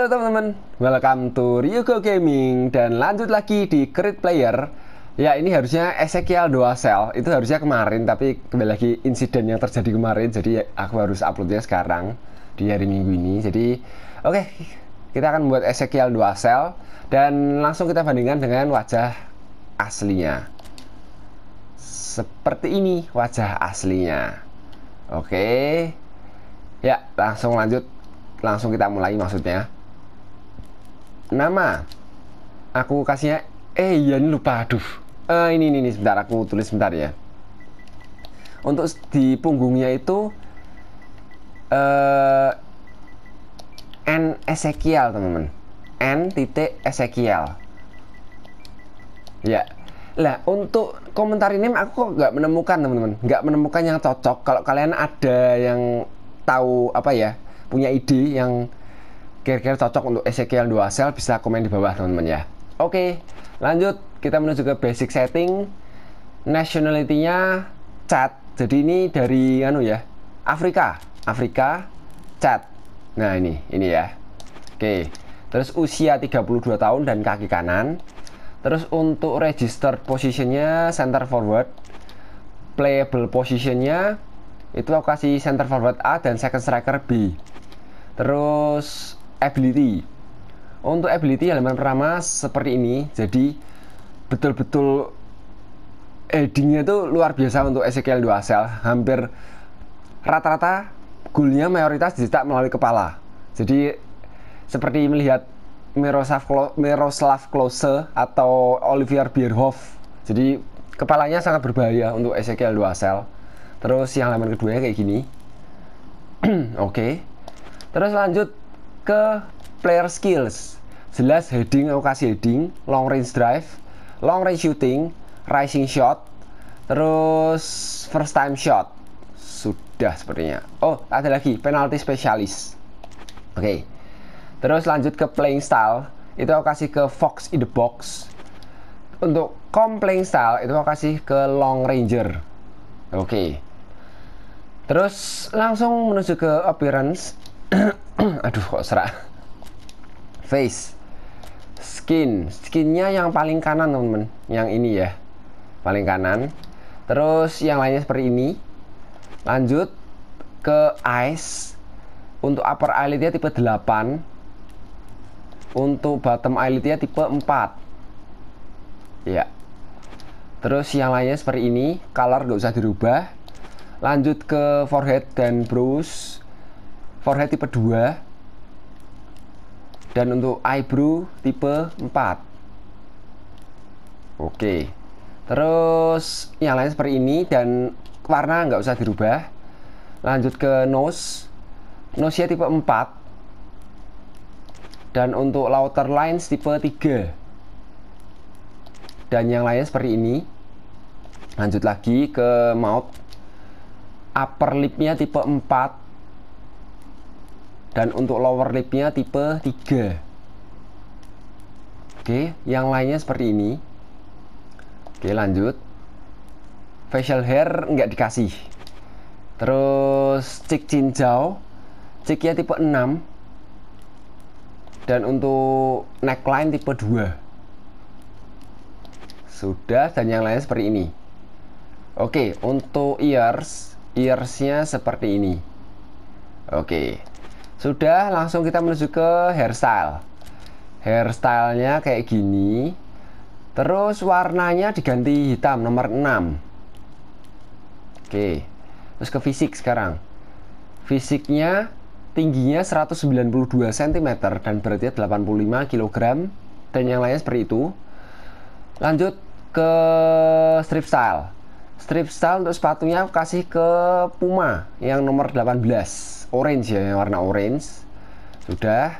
Halo teman-teman, welcome to Ryuko Gaming dan lanjut lagi di Crit Player. Ya ini harusnya Ezekiel sel itu harusnya kemarin tapi kembali lagi insiden yang terjadi kemarin jadi aku harus uploadnya sekarang di hari Minggu ini. Jadi oke okay, kita akan buat Ezekiel sel dan langsung kita bandingkan dengan wajah aslinya. Seperti ini wajah aslinya. Oke. Okay. Ya, langsung lanjut. Langsung kita mulai maksudnya nama aku kasihnya eh iya ini lupa aduh uh, ini, ini ini sebentar aku tulis sebentar ya untuk di punggungnya itu uh, n Ezekiel teman-teman n titik Ezekiel ya lah untuk komentar ini aku kok nggak menemukan teman-teman nggak menemukan yang cocok kalau kalian ada yang tahu apa ya punya ide yang kira-kira cocok untuk Ezekiel sel bisa komen di bawah teman-teman ya oke lanjut kita menuju ke basic setting nationality-nya chat jadi ini dari anu ya Afrika Afrika cat nah ini ini ya oke terus usia 32 tahun dan kaki kanan terus untuk register positionnya center forward playable positionnya itu lokasi center forward A dan second striker B terus ability. Untuk ability halaman pertama seperti ini. Jadi betul-betul headingnya itu luar biasa untuk SQL 2 sel. Hampir rata-rata goalnya mayoritas dicetak melalui kepala. Jadi seperti melihat Miroslav, Klo Miroslav Klose atau Olivier Bierhoff. Jadi kepalanya sangat berbahaya untuk SQL 2 Duasel. Terus yang halaman keduanya kayak gini. Oke. Okay. Terus lanjut ke player skills. Jelas heading aku kasih heading, long range drive, long range shooting, rising shot, terus first time shot. Sudah sepertinya. Oh, ada lagi penalti spesialis. Oke. Okay. Terus lanjut ke playing style. Itu aku kasih ke Fox in the box. Untuk com playing style itu aku kasih ke long ranger. Oke. Okay. Terus langsung menuju ke appearance. aduh kok serak face skin skinnya yang paling kanan teman-teman yang ini ya paling kanan terus yang lainnya seperti ini lanjut ke eyes untuk upper eyelidnya tipe 8 untuk bottom eyelidnya tipe 4 ya terus yang lainnya seperti ini color gak usah dirubah lanjut ke forehead dan brows forehead tipe 2 dan untuk eyebrow tipe 4 oke terus yang lain seperti ini dan warna nggak usah dirubah lanjut ke nose nose nya tipe 4 dan untuk outer lines tipe 3 dan yang lain seperti ini lanjut lagi ke mouth upper lipnya tipe 4 dan untuk lower lipnya tipe 3 oke yang lainnya seperti ini oke lanjut facial hair nggak dikasih terus cik cincau ciknya tipe 6 dan untuk neckline tipe 2 sudah dan yang lainnya seperti ini oke untuk ears earsnya seperti ini oke sudah, langsung kita menuju ke hairstyle. Hairstylenya kayak gini. Terus warnanya diganti hitam nomor 6. Oke. Terus ke fisik sekarang. Fisiknya tingginya 192 cm dan beratnya 85 kg dan yang lainnya seperti itu. Lanjut ke strip style. Strip style untuk sepatunya kasih ke Puma yang nomor 18 orange ya warna orange sudah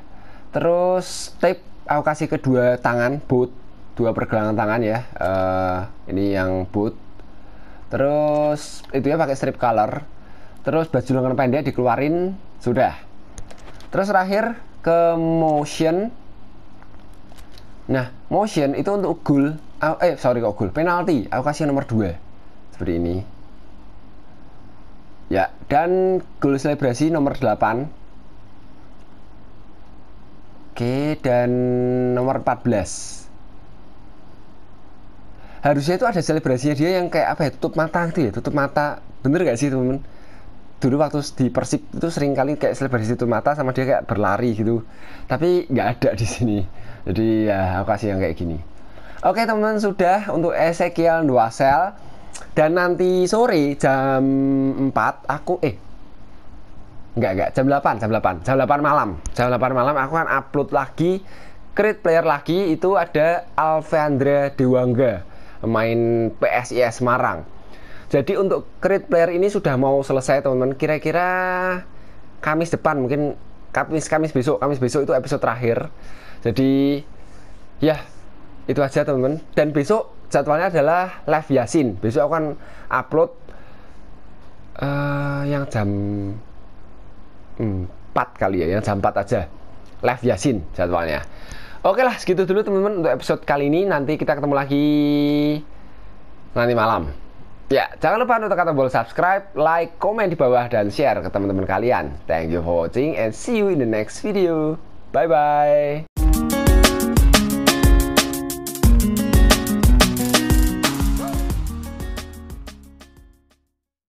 terus tip aku kasih kedua tangan boot dua pergelangan tangan ya uh, ini yang boot terus itu ya pakai strip color terus baju lengan pendek dikeluarin sudah terus terakhir ke motion nah motion itu untuk goal ah, eh sorry kok goal penalti aku kasih nomor 2 seperti ini Ya, dan goal selebrasi nomor 8. Oke, dan nomor 14. Harusnya itu ada selebrasinya dia yang kayak apa ya, tutup mata gitu ya, tutup mata. Bener gak sih, teman-teman? Dulu waktu di Persib itu sering kali kayak selebrasi tutup mata sama dia kayak berlari gitu. Tapi nggak ada di sini. Jadi ya aku kasih yang kayak gini. Oke teman-teman sudah untuk Ezekiel sel dan nanti sore jam 4 aku eh enggak enggak jam 8 jam 8 jam 8 malam jam 8 malam aku akan upload lagi create player lagi itu ada Alvandra Dewangga main PSIS Semarang jadi untuk create player ini sudah mau selesai teman-teman kira-kira Kamis depan mungkin Kamis Kamis besok Kamis besok itu episode terakhir jadi ya itu aja teman-teman dan besok jadwalnya adalah live Yasin. Besok akan upload uh, yang jam 4 kali ya, yang jam 4 aja. Live Yasin jadwalnya. Oke lah, segitu dulu teman-teman untuk episode kali ini. Nanti kita ketemu lagi nanti malam. Ya, jangan lupa untuk tekan tombol subscribe, like, komen di bawah, dan share ke teman-teman kalian. Thank you for watching and see you in the next video. Bye-bye.